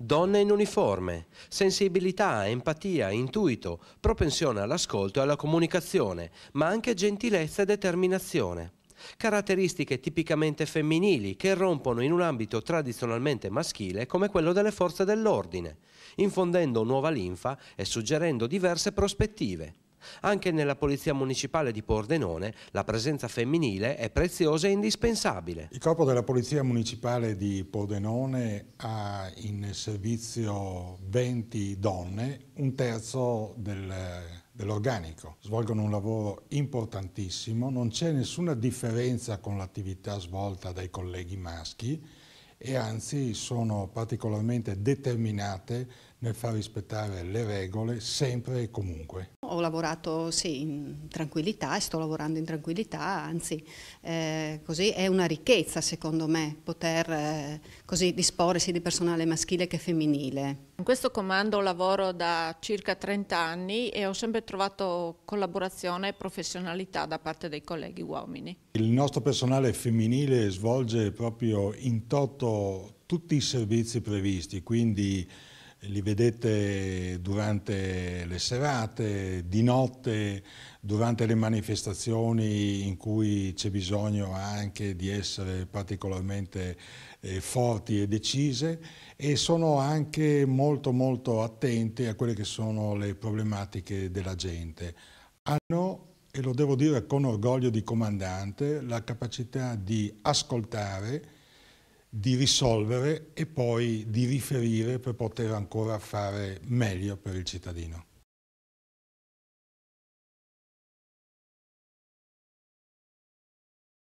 Donne in uniforme, sensibilità, empatia, intuito, propensione all'ascolto e alla comunicazione, ma anche gentilezza e determinazione. Caratteristiche tipicamente femminili che rompono in un ambito tradizionalmente maschile come quello delle forze dell'ordine, infondendo nuova linfa e suggerendo diverse prospettive. Anche nella Polizia Municipale di Pordenone la presenza femminile è preziosa e indispensabile. Il Corpo della Polizia Municipale di Pordenone ha in servizio 20 donne, un terzo del, dell'organico. Svolgono un lavoro importantissimo, non c'è nessuna differenza con l'attività svolta dai colleghi maschi e anzi sono particolarmente determinate nel far rispettare le regole sempre e comunque. Ho lavorato sì, in tranquillità e sto lavorando in tranquillità, anzi eh, così è una ricchezza secondo me poter eh, così disporre sia di personale maschile che femminile. In questo comando lavoro da circa 30 anni e ho sempre trovato collaborazione e professionalità da parte dei colleghi uomini. Il nostro personale femminile svolge proprio in toto tutti i servizi previsti, quindi li vedete durante le serate, di notte, durante le manifestazioni in cui c'è bisogno anche di essere particolarmente eh, forti e decise e sono anche molto molto attenti a quelle che sono le problematiche della gente. Hanno, e lo devo dire con orgoglio di comandante, la capacità di ascoltare di risolvere e poi di riferire per poter ancora fare meglio per il cittadino.